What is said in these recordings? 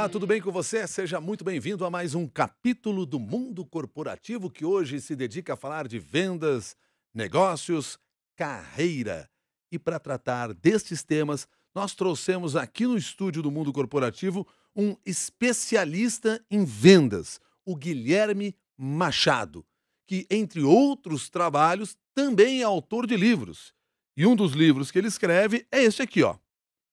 Olá, tudo bem com você? Seja muito bem-vindo a mais um capítulo do Mundo Corporativo que hoje se dedica a falar de vendas, negócios, carreira. E para tratar destes temas, nós trouxemos aqui no estúdio do Mundo Corporativo um especialista em vendas, o Guilherme Machado, que, entre outros trabalhos, também é autor de livros. E um dos livros que ele escreve é este aqui, ó,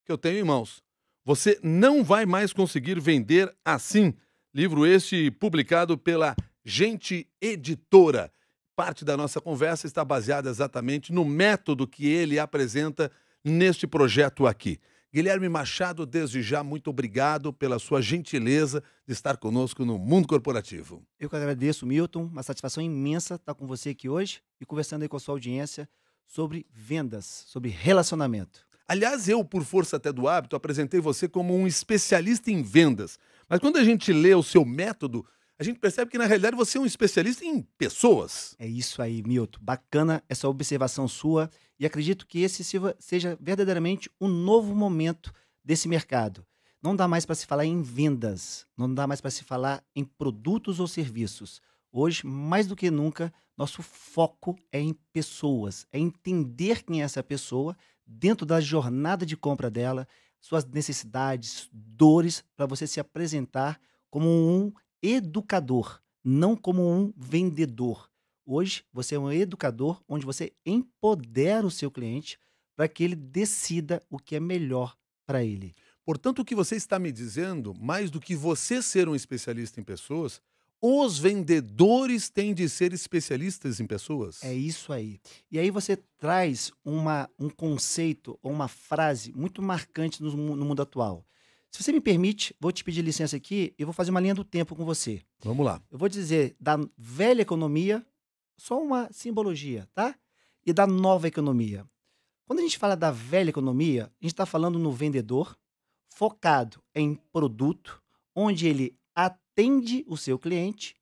que eu tenho em mãos. Você não vai mais conseguir vender assim. Livro este publicado pela Gente Editora. Parte da nossa conversa está baseada exatamente no método que ele apresenta neste projeto aqui. Guilherme Machado, desde já, muito obrigado pela sua gentileza de estar conosco no Mundo Corporativo. Eu que agradeço, Milton. Uma satisfação imensa estar com você aqui hoje e conversando aí com a sua audiência sobre vendas, sobre relacionamento. Aliás, eu, por força até do hábito, apresentei você como um especialista em vendas. Mas quando a gente lê o seu método, a gente percebe que na realidade você é um especialista em pessoas. É isso aí, Milton. Bacana essa observação sua e acredito que esse Silva seja verdadeiramente um novo momento desse mercado. Não dá mais para se falar em vendas, não dá mais para se falar em produtos ou serviços. Hoje, mais do que nunca, nosso foco é em pessoas, é entender quem é essa pessoa, dentro da jornada de compra dela, suas necessidades, dores, para você se apresentar como um educador, não como um vendedor. Hoje, você é um educador onde você empodera o seu cliente para que ele decida o que é melhor para ele. Portanto, o que você está me dizendo, mais do que você ser um especialista em pessoas, os vendedores têm de ser especialistas em pessoas? É isso aí. E aí você traz uma, um conceito ou uma frase muito marcante no, no mundo atual. Se você me permite, vou te pedir licença aqui e vou fazer uma linha do tempo com você. Vamos lá. Eu vou dizer da velha economia, só uma simbologia, tá? E da nova economia. Quando a gente fala da velha economia, a gente está falando no vendedor focado em produto, onde ele atua atende o seu cliente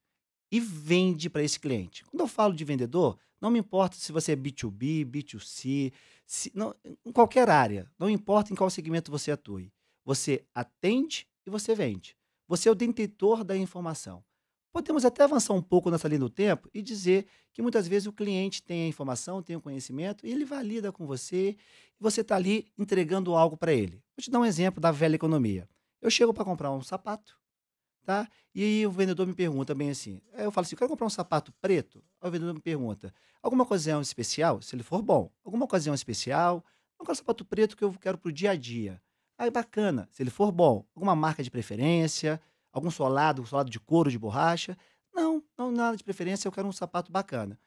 e vende para esse cliente. Quando eu falo de vendedor, não me importa se você é B2B, B2C, se, não, em qualquer área, não importa em qual segmento você atue. Você atende e você vende. Você é o detentor da informação. Podemos até avançar um pouco nessa linha do tempo e dizer que muitas vezes o cliente tem a informação, tem o conhecimento, e ele valida com você, e você está ali entregando algo para ele. Vou te dar um exemplo da velha economia. Eu chego para comprar um sapato, Tá? E aí o vendedor me pergunta bem assim. Eu falo assim: eu quero comprar um sapato preto. Aí o vendedor me pergunta: alguma ocasião especial? Se ele for bom, alguma ocasião especial? não quero sapato preto que eu quero pro dia a dia. Aí bacana, se ele for bom, alguma marca de preferência, algum solado, solado de couro, de borracha. Não, não nada de preferência, eu quero um sapato bacana.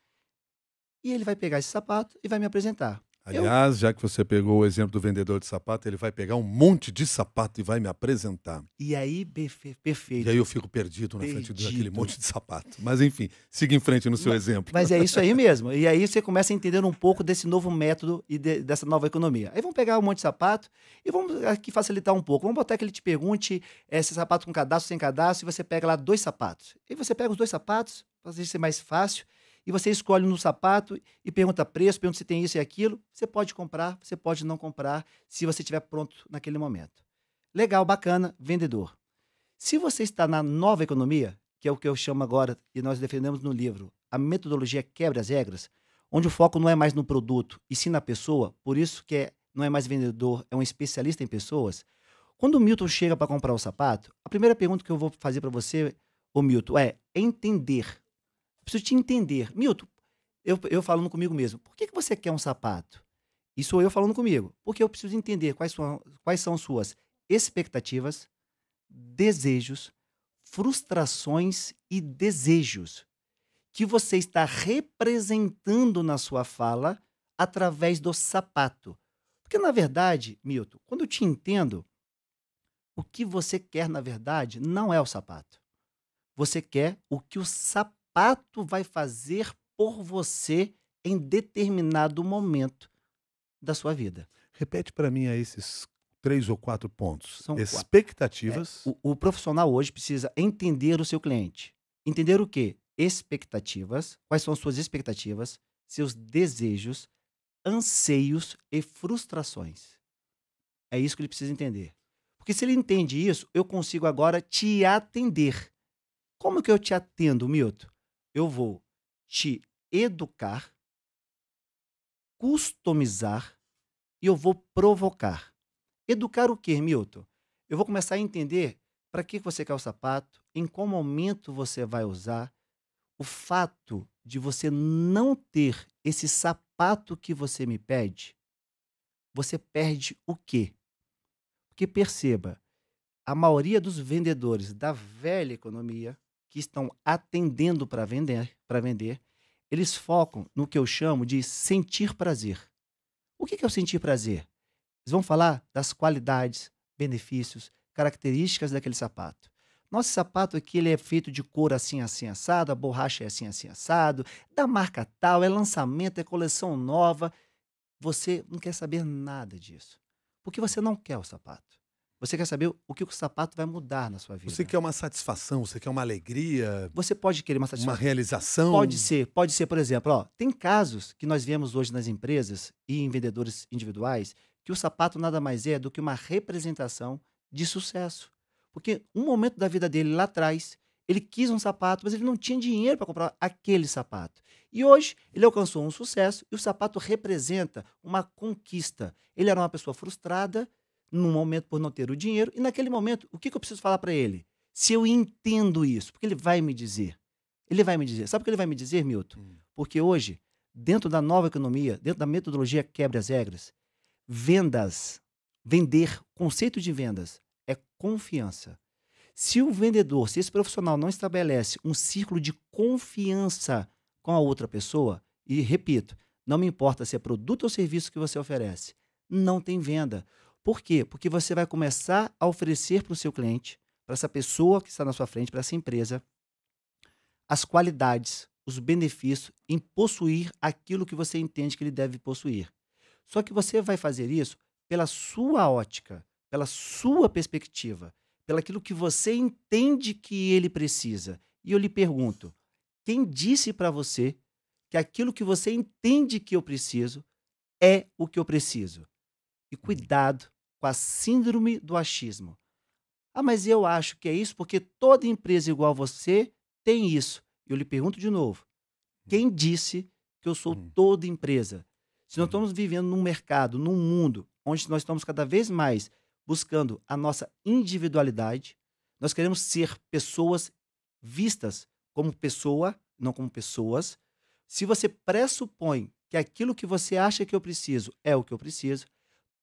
E ele vai pegar esse sapato e vai me apresentar. Aliás, eu... já que você pegou o exemplo do vendedor de sapato, ele vai pegar um monte de sapato e vai me apresentar. E aí, perfeito. E aí eu fico perdido, perdido. na frente daquele monte de sapato. Mas enfim, siga em frente no seu mas, exemplo. Mas é isso aí mesmo. E aí você começa a entender um pouco desse novo método e de, dessa nova economia. Aí vamos pegar um monte de sapato e vamos aqui facilitar um pouco. Vamos botar que ele te pergunte é, se é sapato com cadastro, sem cadastro, e você pega lá dois sapatos. E você pega os dois sapatos, para ser mais fácil, e você escolhe um sapato e pergunta preço, pergunta se tem isso e aquilo. Você pode comprar, você pode não comprar, se você estiver pronto naquele momento. Legal, bacana, vendedor. Se você está na nova economia, que é o que eu chamo agora e nós defendemos no livro, a metodologia quebra as regras, onde o foco não é mais no produto e sim na pessoa, por isso que é, não é mais vendedor, é um especialista em pessoas. Quando o Milton chega para comprar o sapato, a primeira pergunta que eu vou fazer para você, o Milton, é entender preciso te entender. Milton, eu, eu falando comigo mesmo, por que, que você quer um sapato? Isso sou eu falando comigo. Porque eu preciso entender quais são, quais são suas expectativas, desejos, frustrações e desejos que você está representando na sua fala através do sapato. Porque, na verdade, Milton, quando eu te entendo, o que você quer, na verdade, não é o sapato. Você quer o que o sapato fato vai fazer por você em determinado momento da sua vida. Repete para mim aí esses três ou quatro pontos. São Expectativas. É, o, o profissional hoje precisa entender o seu cliente. Entender o quê? Expectativas. Quais são suas expectativas, seus desejos, anseios e frustrações. É isso que ele precisa entender. Porque se ele entende isso, eu consigo agora te atender. Como que eu te atendo, Milton? eu vou te educar, customizar e eu vou provocar. Educar o quê, Milton? Eu vou começar a entender para que você quer o sapato, em qual momento você vai usar. O fato de você não ter esse sapato que você me pede, você perde o quê? Porque perceba, a maioria dos vendedores da velha economia, que estão atendendo para vender, para vender, eles focam no que eu chamo de sentir prazer. O que é o sentir prazer? Eles vão falar das qualidades, benefícios, características daquele sapato. Nosso sapato aqui ele é feito de cor assim, assim, assado, a borracha é assim, assim, assado, da marca tal, é lançamento, é coleção nova. Você não quer saber nada disso, porque você não quer o sapato. Você quer saber o que o sapato vai mudar na sua vida. Você quer uma satisfação, você quer uma alegria. Você pode querer uma satisfação. Uma realização. Pode ser, pode ser, por exemplo, ó, tem casos que nós vemos hoje nas empresas e em vendedores individuais que o sapato nada mais é do que uma representação de sucesso. Porque um momento da vida dele lá atrás, ele quis um sapato, mas ele não tinha dinheiro para comprar aquele sapato. E hoje ele alcançou um sucesso e o sapato representa uma conquista. Ele era uma pessoa frustrada num momento por não ter o dinheiro, e naquele momento, o que, que eu preciso falar para ele? Se eu entendo isso, porque ele vai me dizer. Ele vai me dizer. Sabe o que ele vai me dizer, Milton? Hum. Porque hoje, dentro da nova economia, dentro da metodologia quebra as regras, vendas, vender, conceito de vendas é confiança. Se o vendedor, se esse profissional não estabelece um círculo de confiança com a outra pessoa, e repito, não me importa se é produto ou serviço que você oferece, não tem venda. Por quê? Porque você vai começar a oferecer para o seu cliente, para essa pessoa que está na sua frente, para essa empresa, as qualidades, os benefícios em possuir aquilo que você entende que ele deve possuir. Só que você vai fazer isso pela sua ótica, pela sua perspectiva, pelo aquilo que você entende que ele precisa. E eu lhe pergunto: quem disse para você que aquilo que você entende que eu preciso é o que eu preciso? E hum. cuidado com a síndrome do achismo. Ah, mas eu acho que é isso porque toda empresa igual você tem isso. Eu lhe pergunto de novo: hum. quem disse que eu sou hum. toda empresa? Se nós hum. estamos vivendo num mercado, num mundo, onde nós estamos cada vez mais buscando a nossa individualidade, nós queremos ser pessoas vistas como pessoa, não como pessoas. Se você pressupõe que aquilo que você acha que eu preciso é o que eu preciso,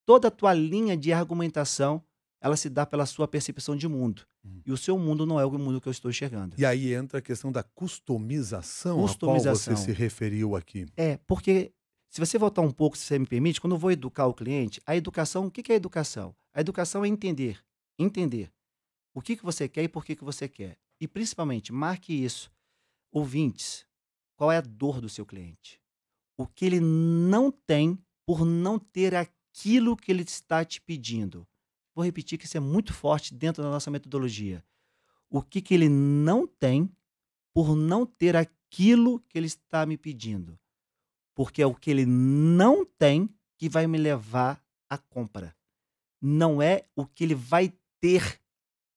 toda a tua linha de argumentação ela se dá pela sua percepção de mundo. Hum. E o seu mundo não é o mundo que eu estou enxergando. E aí entra a questão da customização, customização. a qual você se referiu aqui. É, porque se você voltar um pouco, se você me permite, quando eu vou educar o cliente, a educação, o que é a educação? A educação é entender, entender o que, que você quer e por que, que você quer. E principalmente, marque isso, ouvintes, qual é a dor do seu cliente? O que ele não tem por não ter a aquilo que ele está te pedindo. Vou repetir que isso é muito forte dentro da nossa metodologia. O que, que ele não tem por não ter aquilo que ele está me pedindo. Porque é o que ele não tem que vai me levar à compra. Não é o que ele vai ter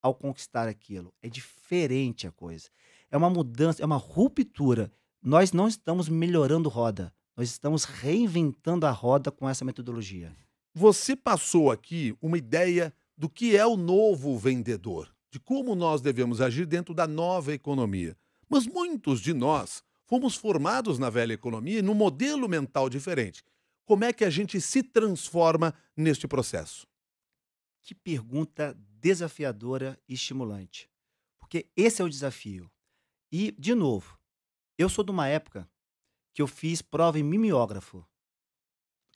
ao conquistar aquilo. É diferente a coisa. É uma mudança, é uma ruptura. Nós não estamos melhorando roda, nós estamos reinventando a roda com essa metodologia. Você passou aqui uma ideia do que é o novo vendedor, de como nós devemos agir dentro da nova economia. Mas muitos de nós fomos formados na velha economia e num modelo mental diferente. Como é que a gente se transforma neste processo? Que pergunta desafiadora e estimulante. Porque esse é o desafio. E, de novo, eu sou de uma época que eu fiz prova em mimeógrafo.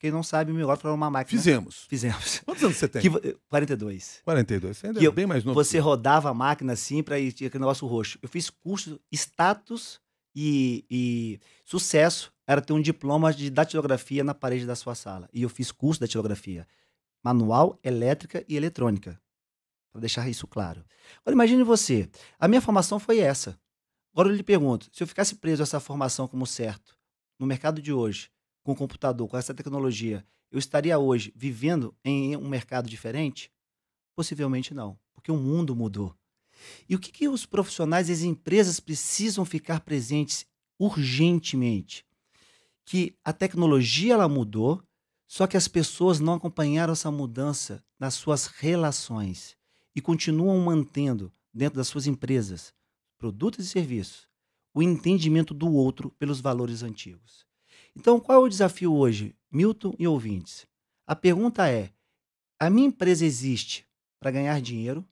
Quem não sabe, o Mioca foi uma máquina. Fizemos. Fizemos. Quantos anos você tem? Que, 42. 42. Eh, você ainda que é bem mais novo. Você que... rodava a máquina assim para ir aquele negócio roxo. Eu fiz curso, status e, e sucesso era ter um diploma de datilografia na parede da sua sala. E eu fiz curso de datilografia manual, elétrica e eletrônica. Para deixar isso claro. Agora, imagine você. A minha formação foi essa. Agora eu lhe pergunto: se eu ficasse preso a essa formação como certo, no mercado de hoje, com o computador, com essa tecnologia, eu estaria hoje vivendo em um mercado diferente? Possivelmente não, porque o mundo mudou. E o que, que os profissionais e as empresas precisam ficar presentes urgentemente? Que a tecnologia ela mudou, só que as pessoas não acompanharam essa mudança nas suas relações e continuam mantendo dentro das suas empresas, produtos e serviços, o entendimento do outro pelos valores antigos. Então, qual é o desafio hoje, Milton e ouvintes? A pergunta é: a minha empresa existe para ganhar dinheiro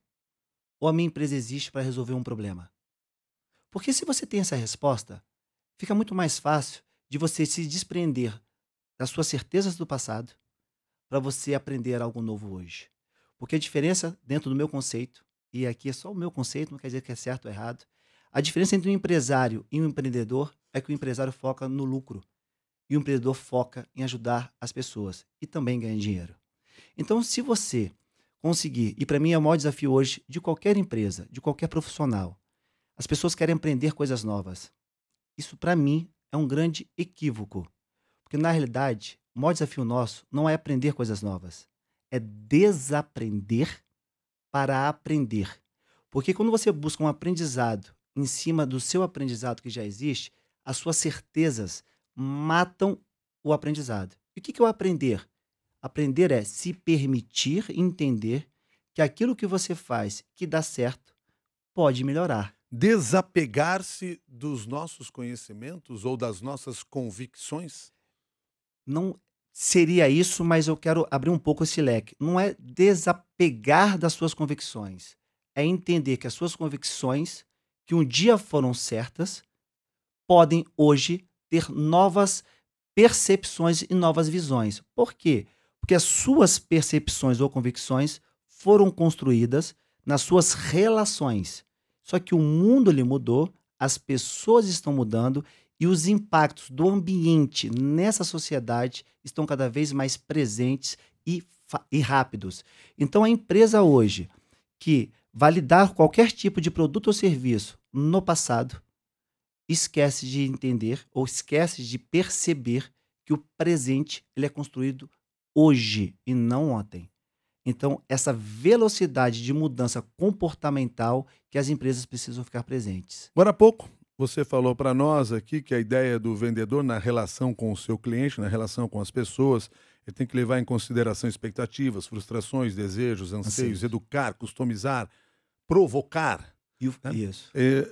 ou a minha empresa existe para resolver um problema? Porque se você tem essa resposta, fica muito mais fácil de você se desprender das suas certezas do passado para você aprender algo novo hoje. Porque a diferença dentro do meu conceito, e aqui é só o meu conceito, não quer dizer que é certo ou errado, a diferença entre um empresário e um empreendedor é que o empresário foca no lucro e o empreendedor foca em ajudar as pessoas e também ganha dinheiro. Então, se você conseguir, e para mim é o maior desafio hoje de qualquer empresa, de qualquer profissional, as pessoas querem aprender coisas novas. Isso, para mim, é um grande equívoco. Porque, na realidade, o maior desafio nosso não é aprender coisas novas, é desaprender para aprender. Porque quando você busca um aprendizado em cima do seu aprendizado que já existe, as suas certezas, matam o aprendizado. E o que, que é o aprender? Aprender é se permitir entender que aquilo que você faz que dá certo pode melhorar. Desapegar-se dos nossos conhecimentos ou das nossas convicções? Não seria isso, mas eu quero abrir um pouco esse leque. Não é desapegar das suas convicções, é entender que as suas convicções, que um dia foram certas, podem hoje ter novas percepções e novas visões. Por quê? Porque as suas percepções ou convicções foram construídas nas suas relações. Só que o mundo lhe mudou, as pessoas estão mudando e os impactos do ambiente nessa sociedade estão cada vez mais presentes e, e rápidos. Então, a empresa hoje que validar qualquer tipo de produto ou serviço no passado esquece de entender ou esquece de perceber que o presente ele é construído hoje e não ontem. Então, essa velocidade de mudança comportamental que as empresas precisam ficar presentes. Agora há pouco, você falou para nós aqui que a ideia do vendedor na relação com o seu cliente, na relação com as pessoas, ele tem que levar em consideração expectativas, frustrações, desejos, anseios, educar, customizar, provocar. E o, né? Isso. É,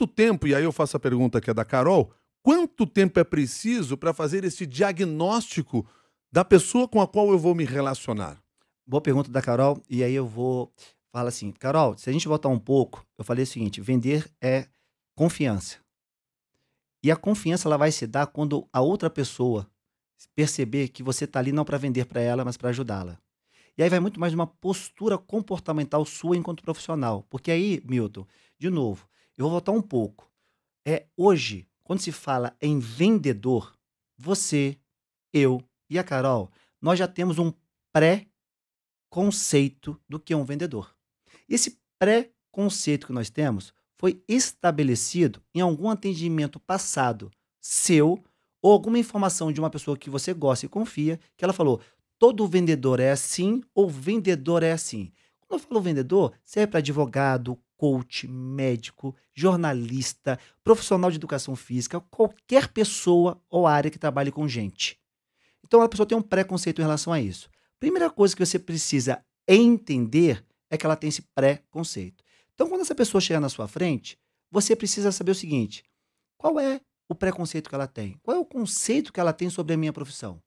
quanto tempo, e aí eu faço a pergunta que é da Carol, quanto tempo é preciso para fazer esse diagnóstico da pessoa com a qual eu vou me relacionar? Boa pergunta da Carol, e aí eu vou falar assim, Carol, se a gente voltar um pouco, eu falei o seguinte, vender é confiança. E a confiança ela vai se dar quando a outra pessoa perceber que você está ali não para vender para ela, mas para ajudá-la. E aí vai muito mais uma postura comportamental sua enquanto profissional. Porque aí, Milton, de novo, eu vou voltar um pouco. É hoje, quando se fala em vendedor, você, eu e a Carol, nós já temos um pré-conceito do que é um vendedor. Esse pré-conceito que nós temos foi estabelecido em algum atendimento passado seu ou alguma informação de uma pessoa que você gosta e confia, que ela falou: todo vendedor é assim ou vendedor é assim. Quando eu falo vendedor, serve para advogado, coach, médico, jornalista, profissional de educação física, qualquer pessoa ou área que trabalhe com gente. Então a pessoa tem um preconceito em relação a isso. Primeira coisa que você precisa entender é que ela tem esse preconceito. Então quando essa pessoa chegar na sua frente, você precisa saber o seguinte: qual é o preconceito que ela tem? Qual é o conceito que ela tem sobre a minha profissão?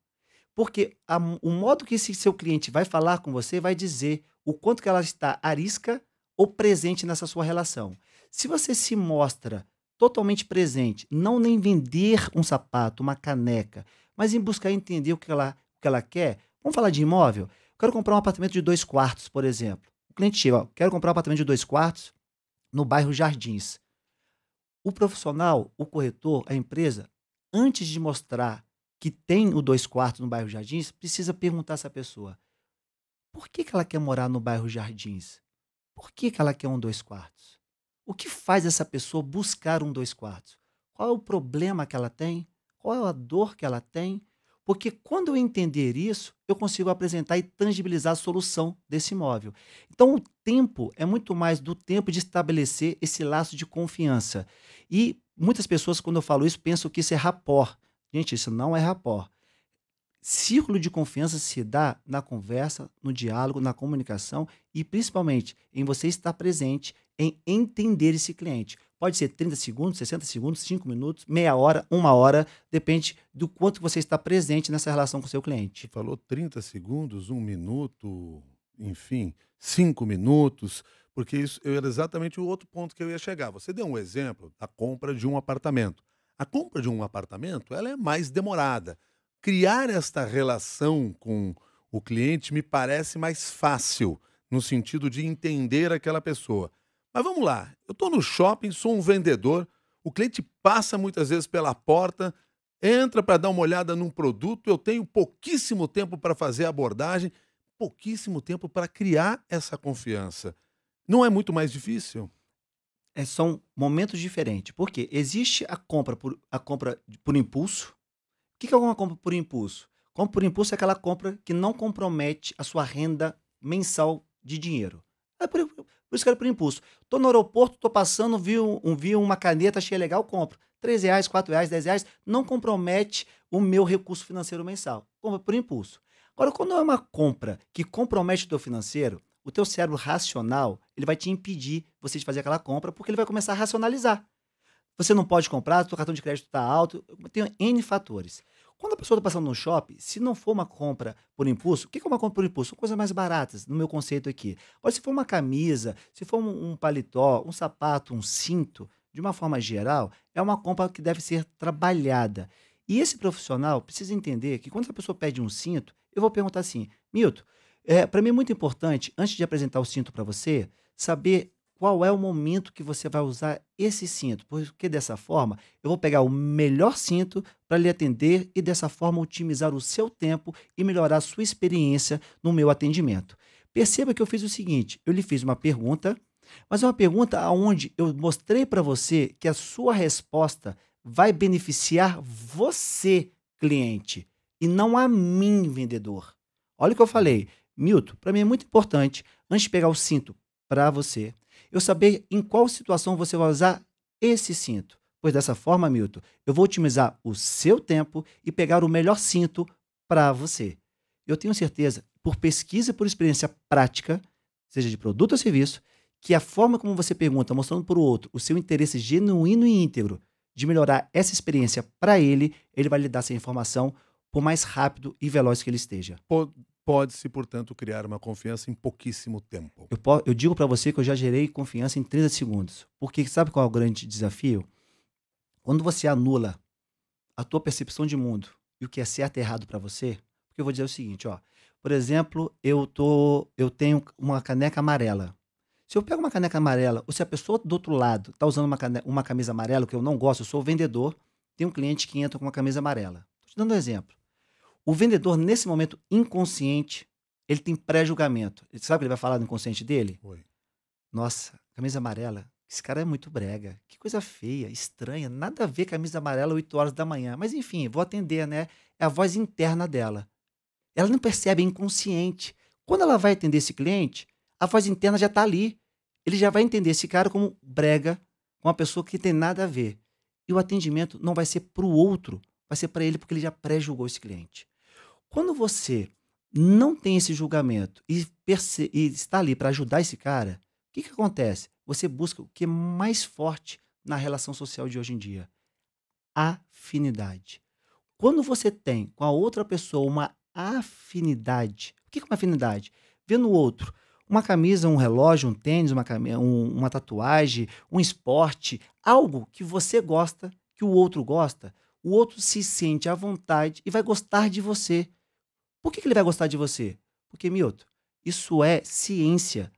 Porque a, o modo que esse seu cliente vai falar com você vai dizer o quanto que ela está arisca ou presente nessa sua relação. Se você se mostra totalmente presente, não nem vender um sapato, uma caneca, mas em buscar entender o que ela, o que ela quer. Vamos falar de imóvel? Quero comprar um apartamento de dois quartos, por exemplo. O cliente chega, ó, quero comprar um apartamento de dois quartos no bairro Jardins. O profissional, o corretor, a empresa, antes de mostrar que tem o dois quartos no bairro Jardins, precisa perguntar a essa pessoa: por que, que ela quer morar no bairro Jardins? Por que, que ela quer um dois quartos? O que faz essa pessoa buscar um dois quartos? Qual é o problema que ela tem? Qual é a dor que ela tem? Porque quando eu entender isso, eu consigo apresentar e tangibilizar a solução desse imóvel. Então, o tempo é muito mais do tempo de estabelecer esse laço de confiança. E muitas pessoas, quando eu falo isso, pensam que isso é rapport. Gente, isso não é rapport. Círculo de confiança se dá na conversa, no diálogo, na comunicação e principalmente em você estar presente em entender esse cliente. Pode ser 30 segundos, 60 segundos, 5 minutos, meia hora, uma hora, depende do quanto você está presente nessa relação com o seu cliente. Você falou 30 segundos, um minuto, enfim, cinco minutos, porque isso era exatamente o outro ponto que eu ia chegar. Você deu um exemplo da compra de um apartamento. A compra de um apartamento ela é mais demorada criar esta relação com o cliente me parece mais fácil, no sentido de entender aquela pessoa. Mas vamos lá, eu estou no shopping, sou um vendedor, o cliente passa muitas vezes pela porta, entra para dar uma olhada num produto, eu tenho pouquíssimo tempo para fazer a abordagem, pouquíssimo tempo para criar essa confiança. Não é muito mais difícil? É, são momentos diferentes, porque existe a compra por, a compra por impulso, o que é uma compra por impulso? Compra por impulso é aquela compra que não compromete a sua renda mensal de dinheiro. É por, por isso que era por impulso. Tô no aeroporto, tô passando, vi, um, vi uma caneta, achei legal, compro. 3 reais, 4 reais, reais, não compromete o meu recurso financeiro mensal. Compra por impulso. Agora, quando é uma compra que compromete o teu financeiro, o teu cérebro racional, ele vai te impedir você de fazer aquela compra, porque ele vai começar a racionalizar você não pode comprar, seu cartão de crédito está alto, tem N fatores. Quando a pessoa está passando no shopping, se não for uma compra por impulso, o que é uma compra por impulso? São coisas mais baratas, no meu conceito aqui. Olha, se for uma camisa, se for um, um paletó, um sapato, um cinto, de uma forma geral, é uma compra que deve ser trabalhada. E esse profissional precisa entender que quando a pessoa pede um cinto, eu vou perguntar assim, Milton, é, eh, para mim é muito importante, antes de apresentar o cinto para você, saber qual é o momento que você vai usar esse cinto, porque dessa forma eu vou pegar o melhor cinto para lhe atender e dessa forma otimizar o seu tempo e melhorar a sua experiência no meu atendimento. Perceba que eu fiz o seguinte, eu lhe fiz uma pergunta, mas é uma pergunta onde eu mostrei para você que a sua resposta vai beneficiar você, cliente, e não a mim, vendedor. Olha o que eu falei. Milton, para mim é muito importante, antes de pegar o cinto para você, eu saber em qual situação você vai usar esse cinto. Pois dessa forma, Milton, eu vou otimizar o seu tempo e pegar o melhor cinto para você. Eu tenho certeza, por pesquisa e por experiência prática, seja de produto ou serviço, que a forma como você pergunta, mostrando para o outro o seu interesse genuíno e íntegro de melhorar essa experiência para ele, ele vai lhe dar essa informação por mais rápido e veloz que ele esteja. Pô, Pode-se, portanto, criar uma confiança em pouquíssimo tempo. Eu, eu digo para você que eu já gerei confiança em 30 segundos. Porque sabe qual é o grande desafio? Quando você anula a tua percepção de mundo e o que é certo e errado para você, porque eu vou dizer o seguinte, ó. Por exemplo, eu tô, eu tenho uma caneca amarela. Se eu pego uma caneca amarela, ou se a pessoa do outro lado está usando uma, caneca, uma camisa amarela, que eu não gosto, eu sou vendedor, tem um cliente que entra com uma camisa amarela. Estou te dando um exemplo. O vendedor, nesse momento inconsciente, ele tem pré-julgamento. Sabe o que ele vai falar no inconsciente dele? Oi. Nossa, camisa amarela. Esse cara é muito brega. Que coisa feia, estranha. Nada a ver camisa amarela 8 horas da manhã. Mas enfim, vou atender, né? É a voz interna dela. Ela não percebe, é inconsciente. Quando ela vai atender esse cliente, a voz interna já está ali. Ele já vai entender esse cara como brega, uma pessoa que tem nada a ver. E o atendimento não vai ser para o outro, vai ser para ele, porque ele já pré-julgou esse cliente. Quando você não tem esse julgamento e, e está ali para ajudar esse cara, o que, que acontece? Você busca o que é mais forte na relação social de hoje em dia: afinidade. Quando você tem com a outra pessoa uma afinidade, o que é uma afinidade? Vê no outro uma camisa, um relógio, um tênis, uma, um, uma tatuagem, um esporte, algo que você gosta, que o outro gosta, o outro se sente à vontade e vai gostar de você. Por que, que ele vai gostar de você? Porque, Mioto, isso é ciência.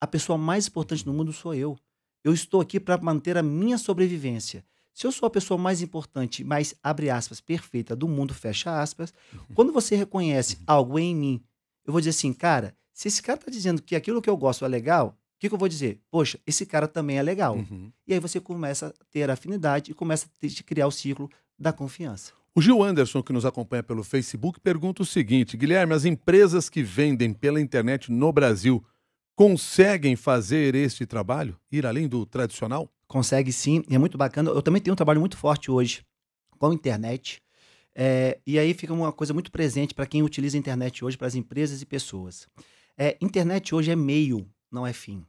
A pessoa mais importante no mundo sou eu. Eu estou aqui para manter a minha sobrevivência. Se eu sou a pessoa mais importante, mais, abre aspas, perfeita do mundo, fecha aspas, uhum. quando você reconhece uhum. algo em mim, eu vou dizer assim, cara, se esse cara está dizendo que aquilo que eu gosto é legal, o que, que eu vou dizer? Poxa, esse cara também é legal. Uhum. E aí você começa a ter afinidade e começa a te criar o ciclo da confiança. O Gil Anderson, que nos acompanha pelo Facebook, pergunta o seguinte: Guilherme, as empresas que vendem pela internet no Brasil conseguem fazer este trabalho? Ir além do tradicional? Consegue sim, é muito bacana. Eu também tenho um trabalho muito forte hoje com a internet. É, e aí fica uma coisa muito presente para quem utiliza a internet hoje, para as empresas e pessoas. É, internet hoje é meio, não é fim.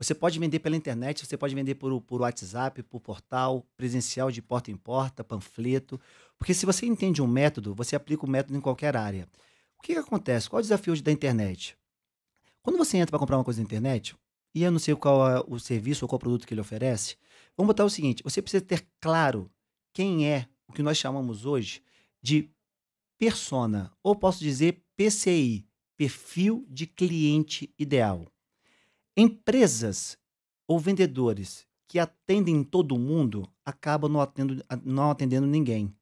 Você pode vender pela internet, você pode vender por, por WhatsApp, por portal, presencial de porta em porta, panfleto. Porque se você entende um método, você aplica o método em qualquer área. O que, que acontece? Qual é o desafio da internet? Quando você entra para comprar uma coisa na internet, e eu não sei qual é o serviço ou qual produto que ele oferece, vamos botar o seguinte: você precisa ter claro quem é o que nós chamamos hoje de persona, ou posso dizer PCI, perfil de cliente ideal. Empresas ou vendedores que atendem todo mundo acabam não atendendo, não atendendo ninguém.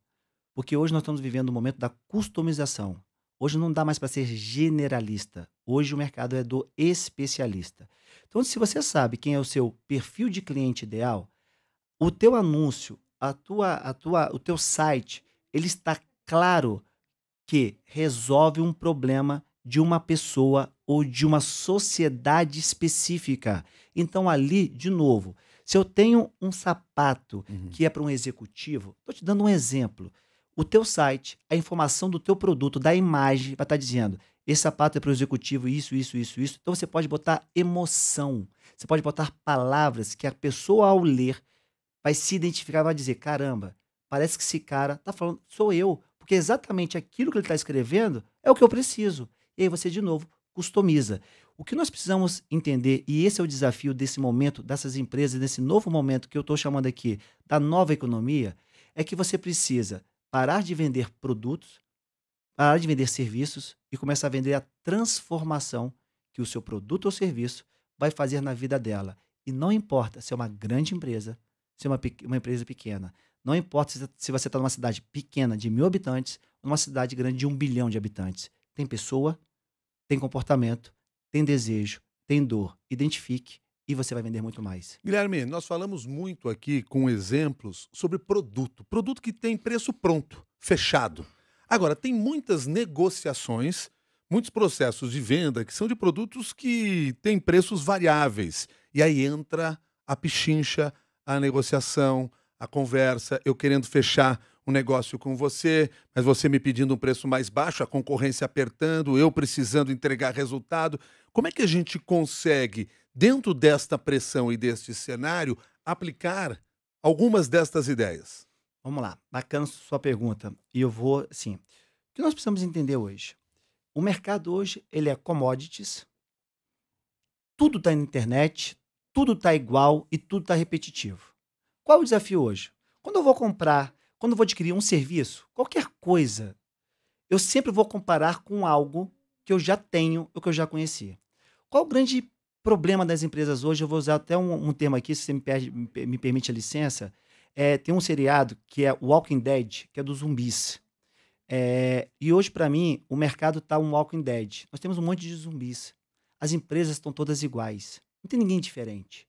Porque hoje nós estamos vivendo o um momento da customização. Hoje não dá mais para ser generalista. Hoje o mercado é do especialista. Então, se você sabe quem é o seu perfil de cliente ideal, o teu anúncio, a tua, a tua, o teu site, ele está claro que resolve um problema de uma pessoa ou de uma sociedade específica. Então, ali, de novo, se eu tenho um sapato uhum. que é para um executivo, estou te dando um exemplo. O teu site, a informação do teu produto, da imagem, vai estar tá dizendo: esse sapato é para o executivo, isso, isso, isso, isso. Então você pode botar emoção, você pode botar palavras que a pessoa, ao ler, vai se identificar, vai dizer: caramba, parece que esse cara tá falando, sou eu, porque exatamente aquilo que ele está escrevendo é o que eu preciso. E aí você, de novo, customiza. O que nós precisamos entender, e esse é o desafio desse momento, dessas empresas, nesse novo momento que eu estou chamando aqui da nova economia, é que você precisa parar de vender produtos, parar de vender serviços e começar a vender a transformação que o seu produto ou serviço vai fazer na vida dela. E não importa se é uma grande empresa, se é uma, uma empresa pequena. Não importa se você está numa cidade pequena de mil habitantes ou numa cidade grande de um bilhão de habitantes. Tem pessoa, tem comportamento, tem desejo, tem dor. Identifique e você vai vender muito mais. Guilherme, nós falamos muito aqui com exemplos sobre produto. Produto que tem preço pronto, fechado. Agora, tem muitas negociações, muitos processos de venda que são de produtos que têm preços variáveis. E aí entra a pichincha, a negociação, a conversa, eu querendo fechar um negócio com você, mas você me pedindo um preço mais baixo, a concorrência apertando, eu precisando entregar resultado. Como é que a gente consegue, dentro desta pressão e deste cenário, aplicar algumas destas ideias? Vamos lá, bacana sua pergunta. E eu vou, sim. O que nós precisamos entender hoje? O mercado hoje ele é commodities. Tudo está na internet, tudo está igual e tudo está repetitivo. Qual o desafio hoje? Quando eu vou comprar quando eu vou adquirir um serviço, qualquer coisa, eu sempre vou comparar com algo que eu já tenho ou que eu já conhecia. Qual o grande problema das empresas hoje? Eu vou usar até um, um termo aqui, se você me, perde, me permite a licença. É, tem um seriado que é Walking Dead, que é dos zumbis. É, e hoje, para mim, o mercado está um Walking Dead. Nós temos um monte de zumbis. As empresas estão todas iguais. Não tem ninguém diferente.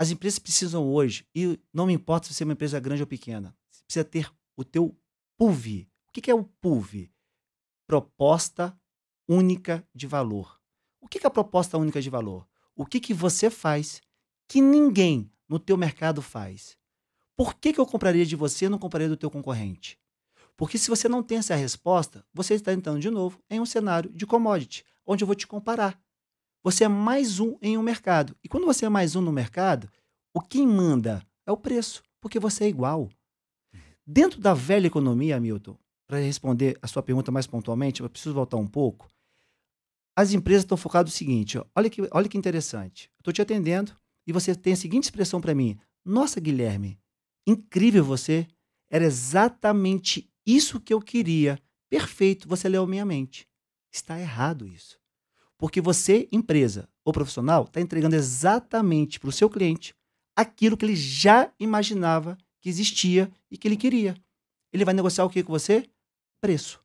As empresas precisam hoje, e não me importa se você é uma empresa grande ou pequena, precisa ter o teu PUV. O que é o PUV? Proposta única de valor. O que é a proposta única de valor? O que, que você faz que ninguém no teu mercado faz? Por que, que eu compraria de você e não compraria do teu concorrente? Porque se você não tem essa resposta, você está entrando de novo em um cenário de commodity, onde eu vou te comparar. Você é mais um em um mercado. E quando você é mais um no mercado, o que manda é o preço, porque você é igual. Dentro da velha economia, Hamilton, para responder a sua pergunta mais pontualmente, eu preciso voltar um pouco. As empresas estão focadas no seguinte: olha, que, olha que interessante. Estou te atendendo e você tem a seguinte expressão para mim: Nossa, Guilherme, incrível você. Era exatamente isso que eu queria. Perfeito, você leu minha mente. Está errado isso. Porque você, empresa ou profissional, está entregando exatamente para o seu cliente aquilo que ele já imaginava que existia e que ele queria. Ele vai negociar o que com você? Preço.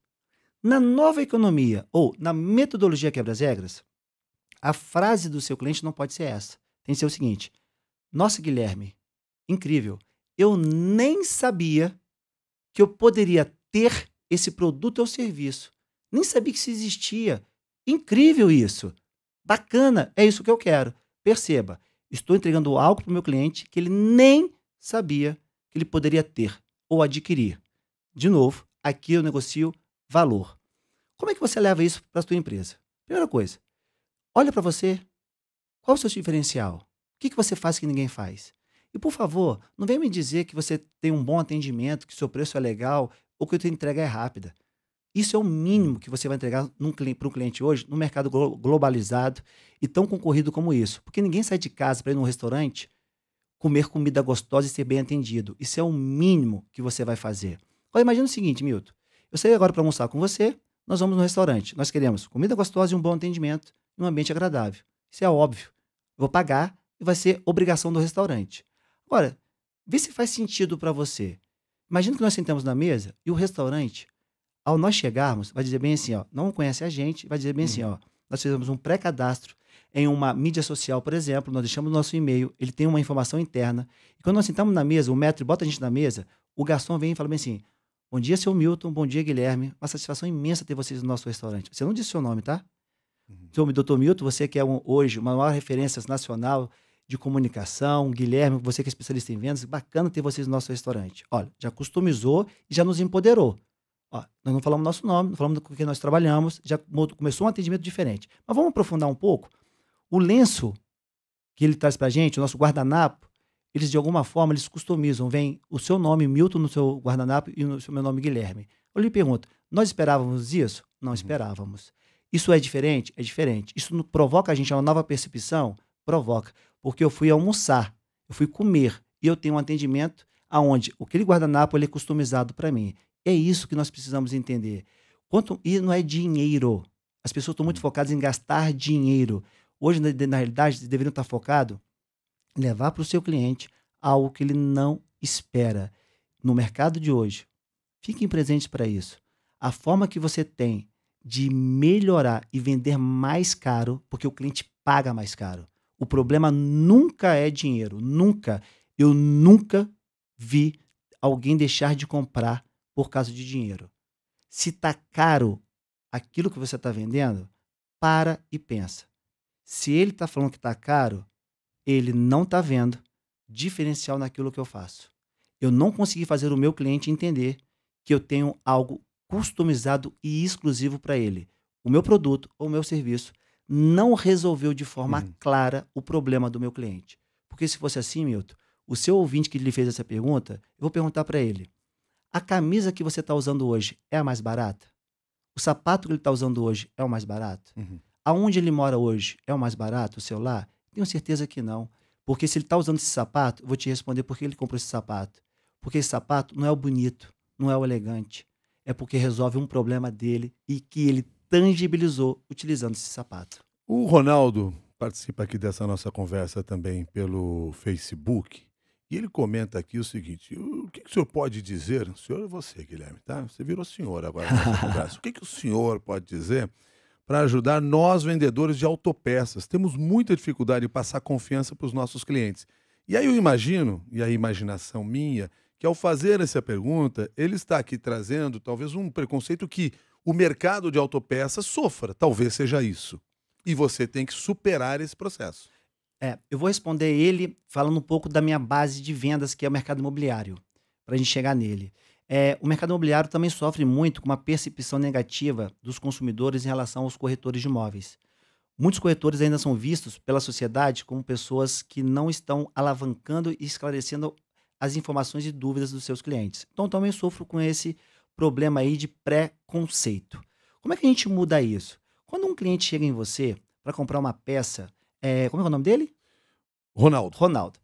Na nova economia ou na metodologia quebra as regras, a frase do seu cliente não pode ser essa. Tem que ser o seguinte: Nossa, Guilherme, incrível. Eu nem sabia que eu poderia ter esse produto ou serviço. Nem sabia que isso existia. Incrível isso. Bacana, é isso que eu quero. Perceba, estou entregando algo para o meu cliente que ele nem sabia que ele poderia ter ou adquirir. De novo, aqui eu negocio valor. Como é que você leva isso para a sua empresa? Primeira coisa, olha para você. Qual é o seu diferencial? O que, que você faz que ninguém faz? E, por favor, não venha me dizer que você tem um bom atendimento, que seu preço é legal ou que a sua entrega é rápida. Isso é o mínimo que você vai entregar para um cliente hoje, num mercado globalizado e tão concorrido como isso. Porque ninguém sai de casa para ir num restaurante comer comida gostosa e ser bem atendido. Isso é o mínimo que você vai fazer. Agora imagina o seguinte, Milton. Eu saí agora para almoçar com você, nós vamos no restaurante. Nós queremos comida gostosa e um bom atendimento em um ambiente agradável. Isso é óbvio. Eu vou pagar e vai ser obrigação do restaurante. Agora, vê se faz sentido para você. Imagina que nós sentamos na mesa e o restaurante, ao nós chegarmos, vai dizer bem assim, ó, não conhece a gente, vai dizer bem hum. assim, uhum. ó, nós fizemos um pré-cadastro em uma mídia social, por exemplo, nós deixamos o nosso e-mail, ele tem uma informação interna. E quando nós sentamos na mesa, o metro bota a gente na mesa, o garçom vem e fala bem assim: Bom dia, seu Milton, bom dia, Guilherme. Uma satisfação imensa ter vocês no nosso restaurante. Você não disse seu nome, tá? Uhum. Seu doutor Milton, você que é um, hoje uma maior referência nacional de comunicação, Guilherme, você que é especialista em vendas, bacana ter vocês no nosso restaurante. Olha, já customizou e já nos empoderou. Ó, nós não falamos nosso nome, não falamos com quem nós trabalhamos, já começou um atendimento diferente. Mas vamos aprofundar um pouco? O lenço que ele traz para a gente, o nosso guardanapo, eles de alguma forma eles customizam. Vem o seu nome Milton no seu guardanapo e o meu nome Guilherme. Eu lhe pergunto, nós esperávamos isso? Não uhum. esperávamos. Isso é diferente? É diferente. Isso provoca a gente uma nova percepção? Provoca. Porque eu fui almoçar, eu fui comer e eu tenho um atendimento aonde aquele guardanapo ele é customizado para mim. É isso que nós precisamos entender. Quanto, e não é dinheiro. As pessoas estão muito uhum. focadas em gastar dinheiro. Hoje, na, na realidade, deveriam estar focados em levar para o seu cliente algo que ele não espera. No mercado de hoje, fiquem presentes para isso. A forma que você tem de melhorar e vender mais caro, porque o cliente paga mais caro. O problema nunca é dinheiro, nunca. Eu nunca vi alguém deixar de comprar por causa de dinheiro. Se tá caro aquilo que você está vendendo, para e pensa. Se ele está falando que está caro, ele não está vendo diferencial naquilo que eu faço. Eu não consegui fazer o meu cliente entender que eu tenho algo customizado e exclusivo para ele. O meu produto ou o meu serviço não resolveu de forma hum. clara o problema do meu cliente. Porque se fosse assim, Milton, o seu ouvinte que lhe fez essa pergunta, eu vou perguntar para ele: a camisa que você está usando hoje é a mais barata? O sapato que ele está usando hoje é o mais barato? Uhum. Aonde ele mora hoje é o mais barato, o seu Tenho certeza que não. Porque se ele está usando esse sapato, vou te responder por que ele comprou esse sapato. Porque esse sapato não é o bonito, não é o elegante. É porque resolve um problema dele e que ele tangibilizou utilizando esse sapato. O Ronaldo participa aqui dessa nossa conversa também pelo Facebook. E ele comenta aqui o seguinte: o que, que o senhor pode dizer? O senhor é você, Guilherme, tá? Você virou senhor agora O que, que o senhor pode dizer para ajudar nós, vendedores de autopeças. Temos muita dificuldade em passar confiança para os nossos clientes. E aí eu imagino, e a imaginação minha, que ao fazer essa pergunta, ele está aqui trazendo talvez um preconceito que o mercado de autopeças sofra, talvez seja isso. E você tem que superar esse processo. É, eu vou responder ele falando um pouco da minha base de vendas, que é o mercado imobiliário, para a gente chegar nele. É, o mercado imobiliário também sofre muito com uma percepção negativa dos consumidores em relação aos corretores de imóveis. Muitos corretores ainda são vistos pela sociedade como pessoas que não estão alavancando e esclarecendo as informações e dúvidas dos seus clientes. Então, também sofro com esse problema aí de preconceito. Como é que a gente muda isso? Quando um cliente chega em você para comprar uma peça, é, como é, é o nome dele? Ronaldo. Ronaldo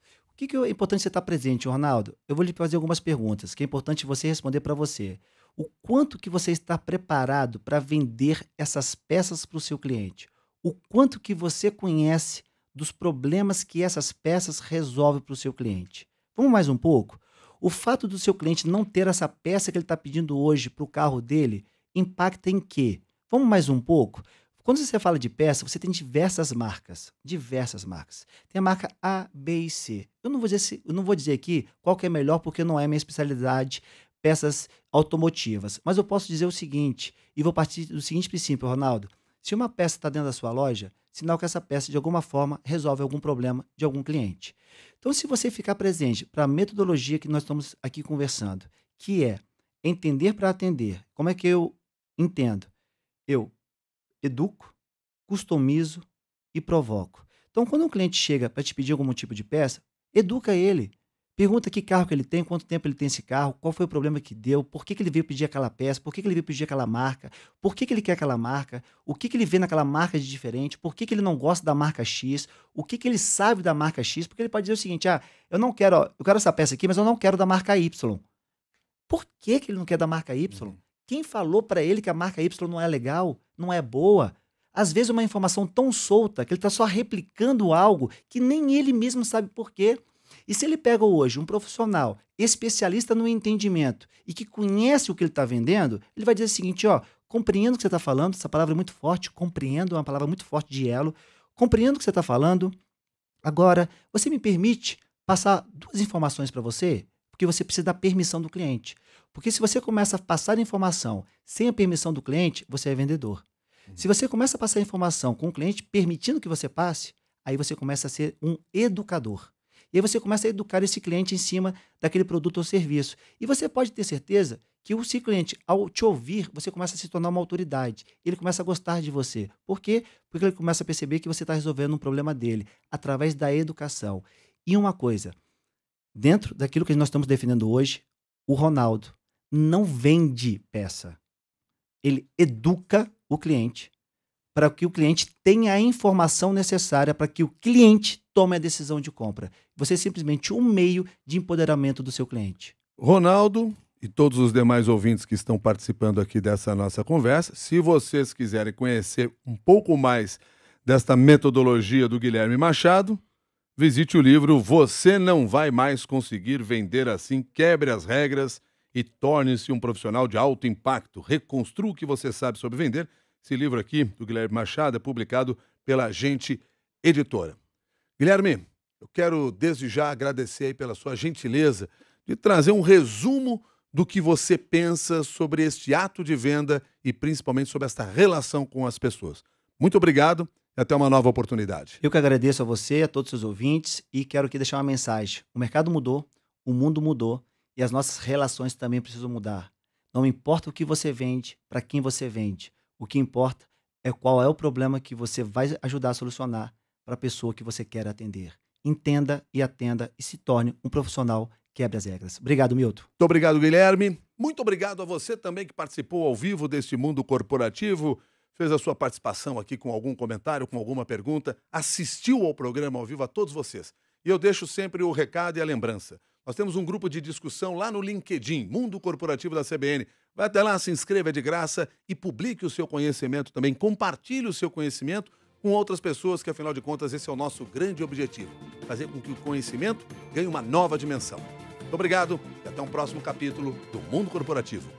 que, que é importante você estar tá presente, Ronaldo? Eu vou lhe fazer algumas perguntas que é importante você responder para você. O quanto que você está preparado para vender essas peças para o seu cliente? O quanto que você conhece dos problemas que essas peças resolvem para o seu cliente? Vamos mais um pouco? O fato do seu cliente não ter essa peça que ele está pedindo hoje para o carro dele impacta em quê? Vamos mais um pouco? Quando você fala de peça, você tem diversas marcas, diversas marcas. Tem a marca A, B e C. Eu não vou dizer, eu não vou dizer aqui qual que é melhor porque não é minha especialidade peças automotivas, mas eu posso dizer o seguinte e vou partir do seguinte princípio, Ronaldo. Se uma peça está dentro da sua loja, sinal que essa peça de alguma forma resolve algum problema de algum cliente. Então, se você ficar presente para a metodologia que nós estamos aqui conversando, que é entender para atender. Como é que eu entendo? Eu educo, customizo e provoco. Então, quando um cliente chega para te pedir algum tipo de peça, educa ele. Pergunta que carro que ele tem, quanto tempo ele tem esse carro, qual foi o problema que deu, por que, que ele veio pedir aquela peça, por que, que ele veio pedir aquela marca, por que, que ele quer aquela marca, o que, que ele vê naquela marca de diferente, por que, que ele não gosta da marca X, o que, que ele sabe da marca X, porque ele pode dizer o seguinte: ah, eu não quero, ó, eu quero essa peça aqui, mas eu não quero da marca Y. Por que, que ele não quer da marca Y? Uhum. Quem falou para ele que a marca Y não é legal? não é boa. Às vezes uma informação tão solta que ele está só replicando algo que nem ele mesmo sabe por quê. E se ele pega hoje um profissional especialista no entendimento e que conhece o que ele está vendendo, ele vai dizer o seguinte: ó, compreendo o que você está falando, essa palavra é muito forte, compreendo, é uma palavra muito forte de elo, compreendo o que você está falando. Agora, você me permite passar duas informações para você? Porque você precisa da permissão do cliente. Porque se você começa a passar informação sem a permissão do cliente, você é vendedor. Se você começa a passar informação com o cliente, permitindo que você passe, aí você começa a ser um educador. E aí você começa a educar esse cliente em cima daquele produto ou serviço. E você pode ter certeza que o cliente, ao te ouvir, você começa a se tornar uma autoridade. Ele começa a gostar de você. Por quê? Porque ele começa a perceber que você está resolvendo um problema dele através da educação. E uma coisa, dentro daquilo que nós estamos defendendo hoje, o Ronaldo não vende peça. Ele educa o cliente, para que o cliente tenha a informação necessária para que o cliente tome a decisão de compra. Você é simplesmente um meio de empoderamento do seu cliente. Ronaldo e todos os demais ouvintes que estão participando aqui dessa nossa conversa, se vocês quiserem conhecer um pouco mais desta metodologia do Guilherme Machado, visite o livro Você Não Vai Mais Conseguir Vender Assim, Quebre as Regras e torne-se um profissional de alto impacto. Reconstrua o que você sabe sobre vender. Esse livro aqui, do Guilherme Machado, é publicado pela Agente Editora. Guilherme, eu quero desde já agradecer pela sua gentileza de trazer um resumo do que você pensa sobre este ato de venda e principalmente sobre esta relação com as pessoas. Muito obrigado e até uma nova oportunidade. Eu que agradeço a você, a todos os seus ouvintes e quero aqui deixar uma mensagem. O mercado mudou, o mundo mudou e as nossas relações também precisam mudar. Não importa o que você vende, para quem você vende. O que importa é qual é o problema que você vai ajudar a solucionar para a pessoa que você quer atender. Entenda e atenda e se torne um profissional quebre as regras. Obrigado, Milton. Muito obrigado, Guilherme. Muito obrigado a você também que participou ao vivo deste mundo corporativo, fez a sua participação aqui com algum comentário, com alguma pergunta, assistiu ao programa ao vivo a todos vocês. E eu deixo sempre o recado e a lembrança. Nós temos um grupo de discussão lá no LinkedIn, Mundo Corporativo da CBN. Vai até lá, se inscreva de graça e publique o seu conhecimento também. Compartilhe o seu conhecimento com outras pessoas, que afinal de contas esse é o nosso grande objetivo: fazer com que o conhecimento ganhe uma nova dimensão. Muito obrigado e até um próximo capítulo do Mundo Corporativo.